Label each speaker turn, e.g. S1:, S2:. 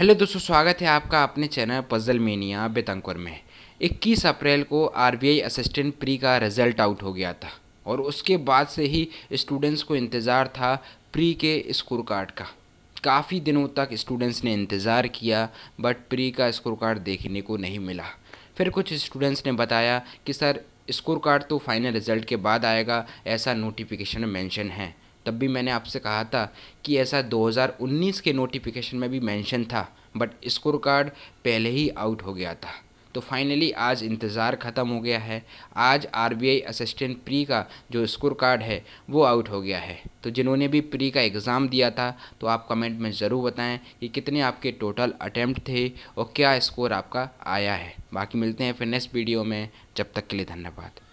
S1: hello दोस्तों स्वागत है आपका अपने चैनल पजल मेनिया बेतंकुर में 21 अप्रैल को आरबीआई असिस्टेंट प्री का रिज़ल्ट आउट हो गया था और उसके बाद से ही स्टूडेंट्स को इंतज़ार था प्री के स्कोर कार्ड का काफ़ी दिनों तक स्टूडेंट्स ने इंतज़ार किया बट प्री का स्कोर कार्ड देखने को नहीं मिला फिर कुछ स्टूडेंट्स ने बताया कि सर स्कोर कार्ड तो फाइनल रिज़ल्ट के बाद आएगा ऐसा नोटिफिकेशन मेंशन है तब भी मैंने आपसे कहा था कि ऐसा 2019 के नोटिफिकेशन में भी मेंशन था बट स्कोर कार्ड पहले ही आउट हो गया था तो फाइनली आज इंतज़ार ख़त्म हो गया है आज आर असिस्टेंट प्री का जो स्कोर कार्ड है वो आउट हो गया है तो जिन्होंने भी प्री का एग्ज़ाम दिया था तो आप कमेंट में ज़रूर बताएं कि कितने आपके टोटल अटैम्प्ट थे और क्या स्कोर आपका आया है बाकी मिलते हैं फिर नेक्स्ट वीडियो में जब तक के लिए धन्यवाद